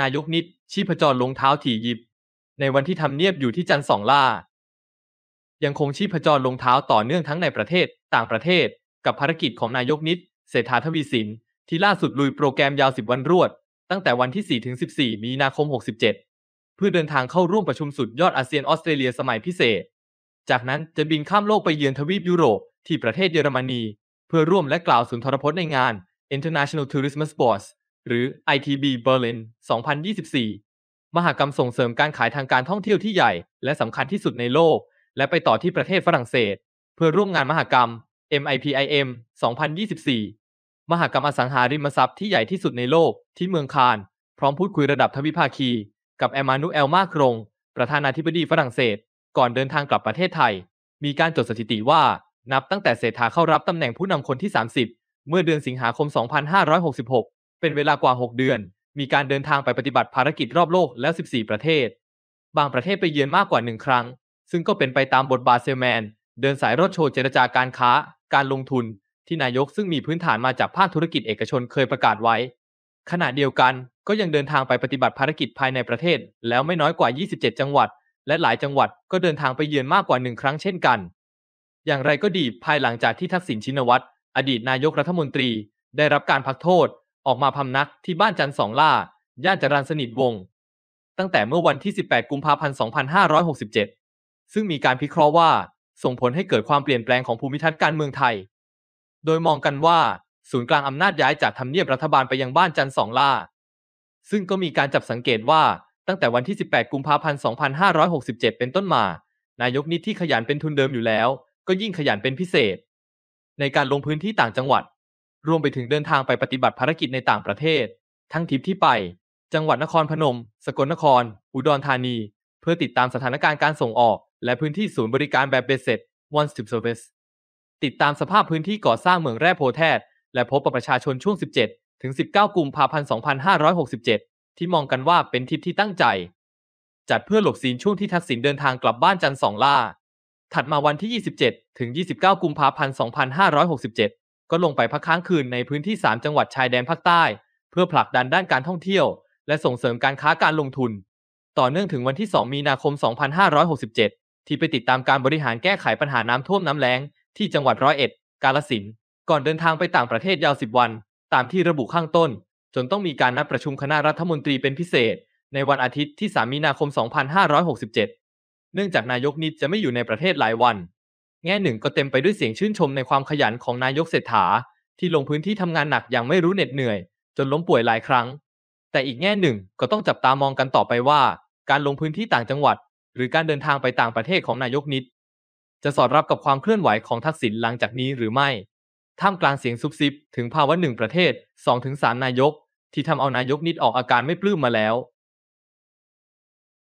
นายกนิดชีพจรลงเท้าถี่ยิบ ในวันที่ทำเนียบอยู่ที่จันสองล่า ยังคงชีพจรลงเท้าต่อเนื่องทั้งในประเทศต่างประเทศ กับภารกิจของนายกนิดเศรษฐาทวีสิน ที่ล่าสุดลุยโปรแกรมยาว 10 วันรวด ตั้งแต่วันที่4ถึง14 มีนาคม 67 เพื่อเดินทางเข้าร่วมประชุมสุดยอดอาเซียนออสเตรเลียสมัยพิเศษ จากนั้นจะบินข้ามโลกไปเยือนทวีปยุโรปที่ประเทศเยอรมนีเพื่อร่วมและกล่าวสุนทรพจน์ในงาน International Tourism Sports หรือ ITB Berlin 2024 มหกรรมส่งเสริมการขายทางการท่องเที่ยวที่ใหญ่ และสำคัญที่สุดในโลก และไปต่อที่ประเทศฝรั่งเศส เพื่อร่วมงานมหกรรม MIPIM 2024 มหกรรมอสังหาริมทรัพย์ที่ใหญ่ที่สุดในโลก ที่เมืองคาน พร้อมพูดคุยระดับทวิภาคี กับแอมานูเอลมาครง ประธานาธิบดีฝรั่งเศสก่อนเดินทางกลับประเทศไทย มีการจดสถิติว่านับตั้งแต่เศรษฐาเข้ารับตำแหน่งผู้นำคนที่ 30 เมื่อเดือนสิงหาคม 2566เป็นเวลากว่า 6 เดือน มีการเดินทางไปปฏิบัติภารกิจรอบโลกแล้ว 14 ประเทศ บางประเทศไปเยือนมากกว่า 1 ครั้ง ซึ่งก็เป็นไปตามบทบาทเซลแมน เดินสายรถโชว์เจรจาการค้า การลงทุน ที่นายกซึ่งมีพื้นฐานมาจากภาคธุรกิจเอกชนเคยประกาศไว้ ขณะเดียวกันก็ยังเดินทางไปปฏิบัติภารกิจภายในประเทศแล้วไม่น้อยกว่า 27 จังหวัด และหลายจังหวัดก็เดินทางไปเยือนมากกว่าหนึ่งครั้ง เช่นกัน อย่างไรก็ดีภายหลังจากที่ทักษิณชินวัตรอดีตนายกรัฐมนตรี ได้รับการพักโทษออกมาพำนักที่บ้านจันสองล่า ย่านจรันสนิทวง ตั้งแต่เมื่อวันที่ 18 กุมภาพันธ์ 2567 ซึ่งมีการพิเคราะห์ว่าส่งผลให้เกิดความเปลี่ยนแปลงของภูมิทัศน์การเมืองไทย โดยมองกันว่า ศูนย์กลางอำนาจย้ายจากทำเนียบรัฐบาลไปยังบ้านจันสองล่า ซึ่งก็มีการจับสังเกตว่าตั้งแต่วันที่ 18 กุมภาพันธ์ 2567 เป็นต้นมา นายกนิดที่ขยันเป็นทุนเดิมอยู่แล้ว ก็ยิ่งขยันเป็นพิเศษ ในการลงพื้นที่ต่างจังหวัดรวมไปถึงเดินทางไปปฏิบัติภารกิจในต่างประเทศ ทั้งทิปที่ไป จังหวัดนครพนม สกลนคร อุดรธานี เพื่อติดตามสถานการณ์การส่งออกและพื้นที่ศูนย์บริการแบบเบสเซ็ต One Stop Service ติดตามสภาพพื้นที่ก่อสร้างเมืองแร่โพแทสและพบปประชาชนช่วง 17 ถึง 19กุมภาพันธ์2567 ที่มองกันว่าเป็นทิปที่ตั้งใจ จัดเพื่อหลบซีนช่วงที่ทักษิณเดินทางกลับบ้านจันทร์สองล่า ถัดมาวันที่27ถึง29 กุมภาพันธ์2567ก็ลงไปพักค้างคืนในพื้นที่ 3 จังหวัดชายแดนภาคใต้เพื่อผลักดันด้านการท่องเที่ยว และส่งเสริมการค้าการลงทุน ต่อเนื่องถึงวันที่ 2 มีนาคม 2567 ที่ไปติดตามการบริหารแก้ไขปัญหาน้ำท่วมน้ำแล้งที่จังหวัดร้อยเอ็ด กาลสินก่อนเดินทางไปต่างประเทศยาว 10 วัน ตามที่ระบุข้างต้น จนต้องมีการนัดประชุมคณะรัฐมนตรีเป็นพิเศษ ในวันอาทิตย์ที่ 3 มีนาคม 2567 เนื่องจากนายกนิดจะไม่อยู่ในประเทศหลายวันแง่หนึ่งก็เต็มไปด้วยเสียงชื่นชมในความขยันของนายกเศรษฐา ที่ลงพื้นที่ทำงานหนักอย่างไม่รู้เหน็ดเหนื่อย จนล้มป่วยหลายครั้ง แต่อีกแง่หนึ่งก็ต้องจับตามองกันต่อไปว่า การลงพื้นที่ต่างจังหวัดหรือการเดินทางไปต่างประเทศของนายกนิดจะสอดรับกับความเคลื่อนไหวของทักษิณหลังจากนี้หรือไม่ท่ามกลางเสียงซุบซิบถึงภาวะหนึ่งประเทศ2-3นายก ที่ทำเอานายกนิดออกอาการไม่ปลื้มมาแล้ว